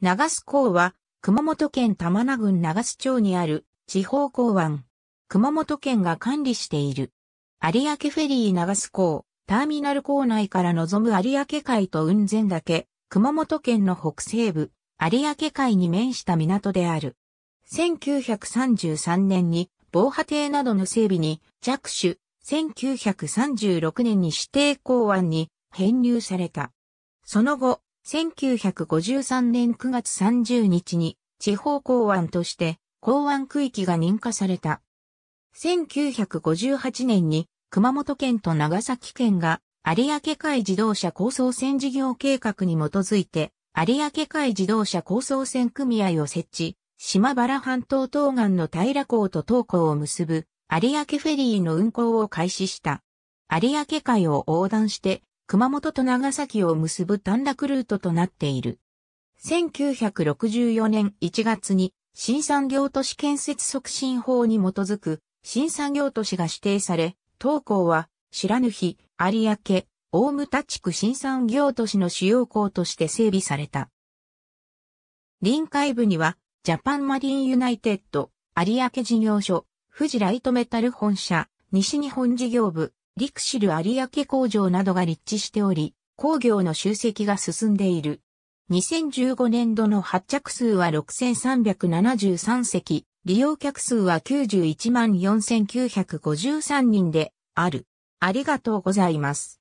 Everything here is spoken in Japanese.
長須港は、熊本県玉名郡長須町にある地方港湾。熊本県が管理している。有明フェリー長須港、ターミナル港内から望む有明海と雲仙岳、熊本県の北西部、有明海に面した港である。1933年に防波堤などの整備に着手、1936年に指定港湾に編入された。その後、1953年9月30日に地方港湾として港湾区域が認可された。1958年に熊本県と長崎県が有明海自動車構想線事業計画に基づいて有明海自動車構想線組合を設置、島原半島東岸の平港と東港を結ぶ有明フェリーの運航を開始した。有明海を横断して熊本と長崎を結ぶ短絡ルートとなっている。1964年1月に新産業都市建設促進法に基づく新産業都市が指定され、当校は白ぬ日、有明、大牟田地区新産業都市の主要校として整備された。臨海部にはジャパンマリンユナイテッド、有明事業所、富士ライトメタル本社、西日本事業部、リクシル有明工場などが立地しており、工業の集積が進んでいる。2015年度の発着数は6373席、利用客数は91万4953人である。ありがとうございます。